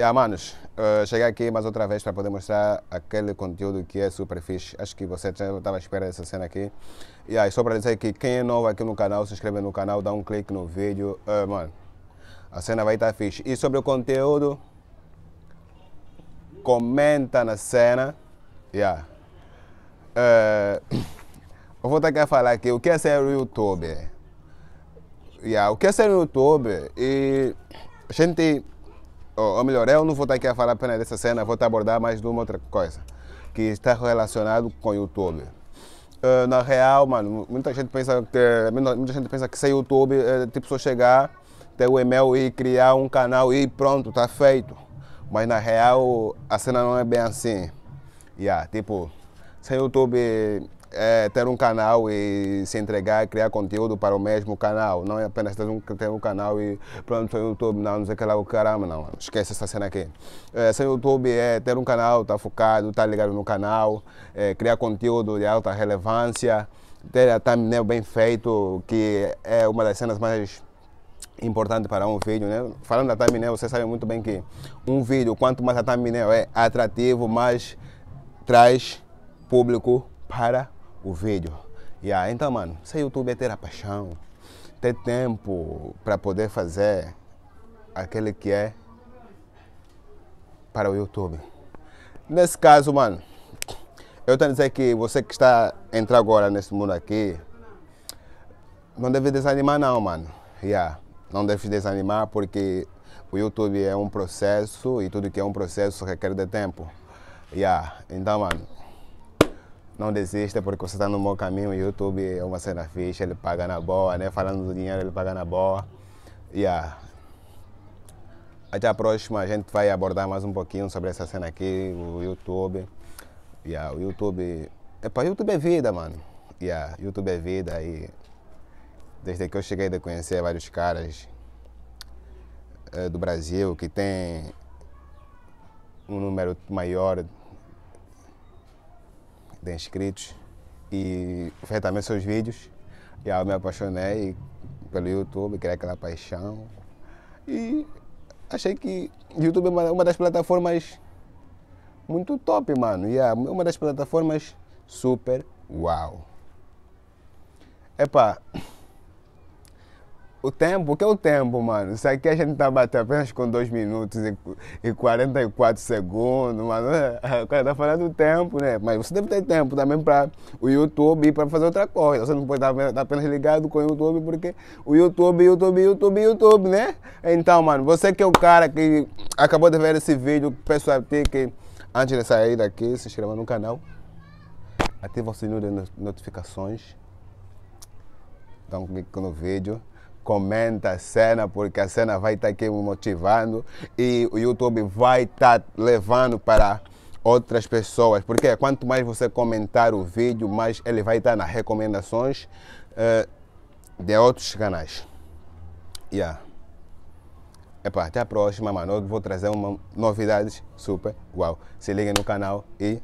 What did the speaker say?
Yeah, manos, uh, cheguei aqui mais outra vez para poder mostrar aquele conteúdo que é super fixe. Acho que você estava à espera dessa cena aqui. Yeah, e só para dizer que quem é novo aqui no canal, se inscreve no canal, dá um clique no vídeo. Uh, mano, a cena vai estar tá fixe. E sobre o conteúdo, comenta na cena. Yeah. Uh, eh, eu vou estar aqui a falar aqui o que é ser youtuber. Yeah, o que é ser YouTube E a gente ou melhor, eu não vou estar aqui a falar apenas dessa cena, vou estar a abordar mais de uma outra coisa que está relacionado com o YouTube. Uh, na real, mano, muita gente pensa que muita gente pensa que sem YouTube é tipo só chegar, ter o e-mail e criar um canal e pronto, está feito. Mas na real, a cena não é bem assim. Yeah, tipo, sem YouTube é ter um canal e se entregar, criar conteúdo para o mesmo canal. Não é apenas ter um, ter um canal e pronto, sem YouTube, não, não sei que lá, o caramba, não. Esquece essa cena aqui. É, sem YouTube é ter um canal, tá focado, tá ligado no canal, é, criar conteúdo de alta relevância, ter a thumbnail bem feito, que é uma das cenas mais importante para um vídeo, né? Falando da thumbnail, vocês sabem muito bem que um vídeo, quanto mais a thumbnail é atrativo, mais traz público para o vídeo. Yeah, então, mano, ser youtuber é ter a paixão, ter tempo para poder fazer aquele que é para o YouTube. Nesse caso, mano, eu tenho a dizer que você que está a entrar agora nesse mundo aqui, não deve desanimar não, mano. Yeah. Não deve desanimar porque o YouTube é um processo e tudo que é um processo requer de tempo. Yeah. Então, mano, não desista porque você está no bom caminho. O YouTube é uma cena fixa, ele paga na boa, né? Falando do dinheiro, ele paga na boa. Yeah. Até a próxima, a gente vai abordar mais um pouquinho sobre essa cena aqui, o YouTube. Yeah, o YouTube. o YouTube é vida, mano. Yeah, YouTube é vida e. Desde que eu cheguei a conhecer vários caras eh, do Brasil que tem um número maior de inscritos e fez também seus vídeos. E aí eu me apaixonei pelo YouTube, criei aquela paixão. E achei que o YouTube é uma, das plataformas muito top, mano. E é uma das plataformas super uau. Wow. Epá, o tempo, o que é o tempo, mano? Isso aqui a gente tá batendo apenas com 2 minutos e, e 44 segundos, mano. O cara tá falando do tempo, né? Mas você deve ter tempo também para o YouTube e para fazer outra coisa. Você não pode estar tá, tá apenas ligado com o YouTube, porque o YouTube, YouTube, YouTube, YouTube, né? Então, mano, você que é o cara que acabou de ver esse vídeo, pessoal que antes de sair daqui, se inscreva no canal, ativa o sininho de notificações, dá então, um clique no vídeo comenta a cena, porque a cena vai estar tá aqui me motivando e o YouTube vai estar tá levando para outras pessoas. Porque quanto mais você comentar o vídeo, mais ele vai estar tá nas recomendações uh, de outros canais. Yeah. Epa, até a próxima, mano. Eu vou trazer uma novidades super uau. Se liga no canal e